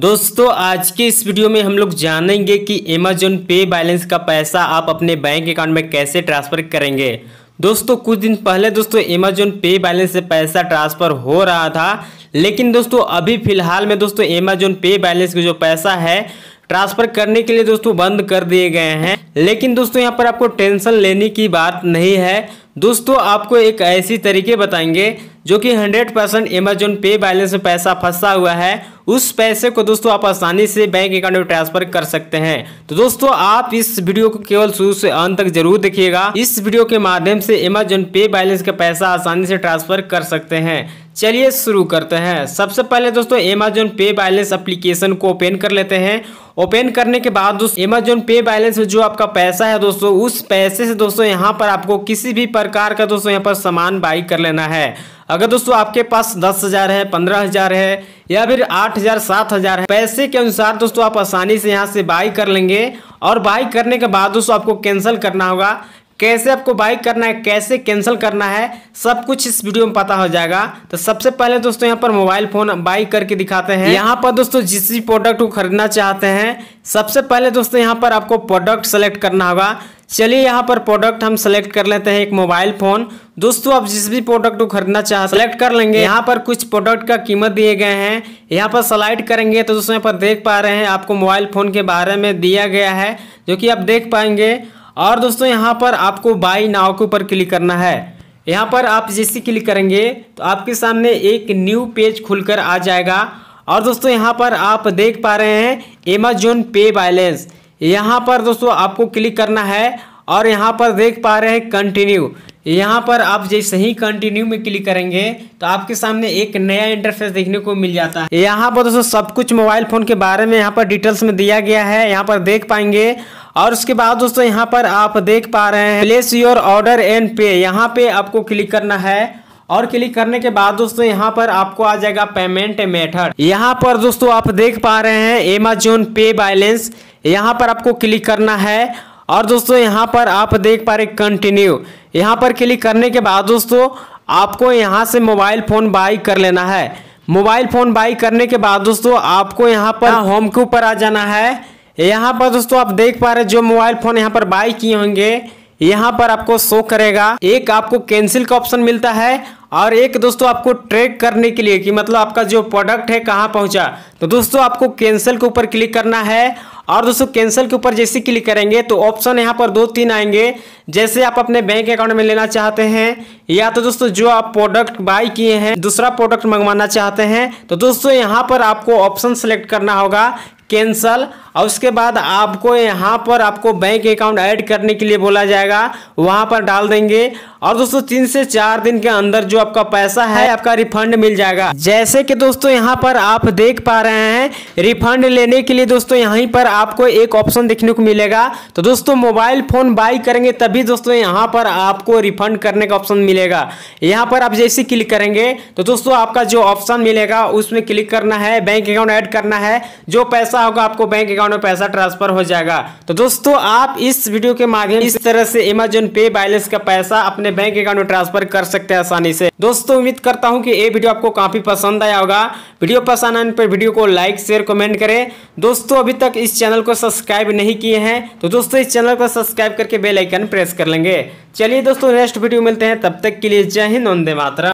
दोस्तों आज के इस वीडियो में हम लोग जानेंगे कि अमेजोन पे बैलेंस का पैसा आप अपने बैंक अकाउंट में कैसे ट्रांसफ़र करेंगे दोस्तों कुछ दिन पहले दोस्तों अमेजोन पे बैलेंस से पैसा ट्रांसफ़र हो रहा था लेकिन दोस्तों अभी फ़िलहाल में दोस्तों अमेजोन पे बैलेंस का जो पैसा है ट्रांसफ़र करने के लिए दोस्तों बंद कर दिए गए हैं लेकिन दोस्तों यहाँ पर आपको टेंशन लेने की बात नहीं है दोस्तों आपको एक ऐसी तरीके बताएंगे जो कि 100 परसेंट अमेजोन पे बैलेंस में पैसा फंसा हुआ है उस पैसे को दोस्तों आप आसानी से बैंक अकाउंट में ट्रांसफर कर सकते हैं तो दोस्तों आप इस वीडियो को केवल शुरू से अंत तक जरूर देखिएगा इस वीडियो के माध्यम से अमेजोन पे बैलेंस का पैसा आसानी से ट्रांसफर कर सकते हैं चलिए शुरू करते हैं सबसे पहले दोस्तों अमेजोन पे बैलेंस अप्लीकेशन को ओपन कर लेते हैं ओपन करने के बाद दोस्तों अमेजोन पे बैलेंस में जो आपका आपका पैसा है दोस्तों उस पैसे से दोस्तों यहाँ पर आपको किसी भी प्रकार का दोस्तों यहाँ पर सामान बाई कर लेना है अगर दोस्तों आपके पास दस हज़ार है पंद्रह हज़ार है या फिर आठ हज़ार सात हज़ार है पैसे के अनुसार दोस्तों आप आसानी से यहाँ से बाई कर लेंगे और बाई करने के बाद दोस्तों आपको कैंसिल करना होगा कैसे आपको बाई करना है कैसे कैंसिल करना है सब कुछ इस वीडियो में पता हो जाएगा तो सबसे पहले दोस्तों यहाँ पर मोबाइल फ़ोन बाई करके दिखाते हैं यहाँ पर दोस्तों जिस भी प्रोडक्ट को खरीदना चाहते हैं सबसे पहले दोस्तों यहाँ पर आपको प्रोडक्ट सेलेक्ट करना होगा चलिए यहाँ पर प्रोडक्ट हम सेलेक्ट कर लेते हैं एक मोबाइल फ़ोन दोस्तों आप जिस भी प्रोडक्ट को खरीदना चाह सेलेक्ट कर लेंगे यहाँ पर कुछ प्रोडक्ट का कीमत दिए गए हैं यहाँ पर सलाइड करेंगे तो दोस्तों यहाँ पर देख पा रहे हैं आपको मोबाइल फ़ोन के बारे में दिया गया है जो कि आप देख पाएंगे और दोस्तों यहाँ पर आपको बाई नाव के ऊपर क्लिक करना है यहाँ पर आप जैसे क्लिक करेंगे तो आपके सामने एक न्यू पेज खुलकर आ जाएगा और दोस्तों यहाँ पर आप देख पा रहे हैं एमेजोन पे बैलेंस यहाँ पर दोस्तों आपको क्लिक करना है और यहाँ पर देख पा रहे हैं कंटिन्यू यहाँ पर आप जैसे ही कंटिन्यू में क्लिक करेंगे तो आपके सामने एक नया इंटरफेस देखने को मिल जाता है यहाँ पर दोस्तों सब कुछ मोबाइल फ़ोन के बारे में यहाँ पर डिटेल्स में दिया गया है यहाँ पर देख पाएंगे और उसके बाद दोस्तों यहाँ पर आप देख पा रहे हैं प्लेस योर ऑर्डर एंड पे यहाँ पे आपको क्लिक करना है और क्लिक करने के बाद दोस्तों यहाँ पर आपको आ जाएगा पेमेंट मेथड यहाँ पर दोस्तों आप देख पा रहे हैं एमेजोन पे बैलेंस यहाँ पर आपको क्लिक करना है और दोस्तों यहाँ पर आप देख पा रहे कंटिन्यू यहाँ पर क्लिक करने के बाद दोस्तों आपको यहाँ से मोबाइल फ़ोन बाई कर लेना है मोबाइल फ़ोन बाई करने के बाद दोस्तों आपको यहाँ पर होम हाँ। के ऊपर आ जाना है यहाँ पर दोस्तों आप देख पा रहे जो मोबाइल फ़ोन यहाँ पर बाई किए होंगे यहाँ पर आपको शो करेगा एक आपको कैंसिल का ऑप्शन मिलता है और एक दोस्तों आपको ट्रैक करने के लिए कि मतलब आपका जो प्रोडक्ट है कहाँ पहुंचा तो दोस्तों आपको कैंसिल के ऊपर क्लिक करना है और दोस्तों कैंसिल के ऊपर जैसे क्लिक करेंगे तो ऑप्शन यहाँ पर दो तीन आएंगे जैसे आप अपने बैंक अकाउंट में लेना चाहते हैं या तो दोस्तों जो आप प्रोडक्ट बाई किए हैं दूसरा प्रोडक्ट मंगवाना चाहते हैं तो दोस्तों यहाँ पर आपको ऑप्शन सेलेक्ट करना होगा कैंसल और उसके बाद आपको यहाँ पर आपको बैंक अकाउंट ऐड करने के लिए बोला जाएगा वहाँ पर डाल देंगे और दोस्तों तीन से चार दिन के अंदर जो आपका पैसा है आपका रिफंड मिल जाएगा जैसे कि दोस्तों यहाँ पर आप देख पा रहे हैं रिफंड लेने के लिए दोस्तों यहीं पर आपको एक ऑप्शन देखने को मिलेगा तो दोस्तों मोबाइल फ़ोन बाई करेंगे तभी दोस्तों यहाँ पर आपको रिफंड करने का ऑप्शन मिलेगा यहाँ पर आप जैसे क्लिक करेंगे तो दोस्तों आपका जो ऑप्शन मिलेगा उसमें क्लिक करना है बैंक अकाउंट ऐड करना है जो पैसा पैसा होगा आपको बैंक अकाउंट में पैसा ट्रांसफर हो जाएगा तो दोस्तों आप इस वीडियो के माध्यम इस तरह से अमेजोन पे बैलेंस का पैसा अपने बैंक अकाउंट में ट्रांसफर कर सकते हैं आसानी से दोस्तों उम्मीद करता हूँ कि ये वीडियो आपको काफी पसंद आया होगा वीडियो पसंद आने पर वीडियो को लाइक शेयर कमेंट करें दोस्तों अभी तक इस चैनल को सब्सक्राइब नहीं किए हैं तो दोस्तों इस चैनल को सब्सक्राइब करके बेल आइकन प्रेस कर लेंगे चलिए दोस्तों नेक्स्ट वीडियो मिलते हैं तब तक के लिए जय हिंद वंदे मातरा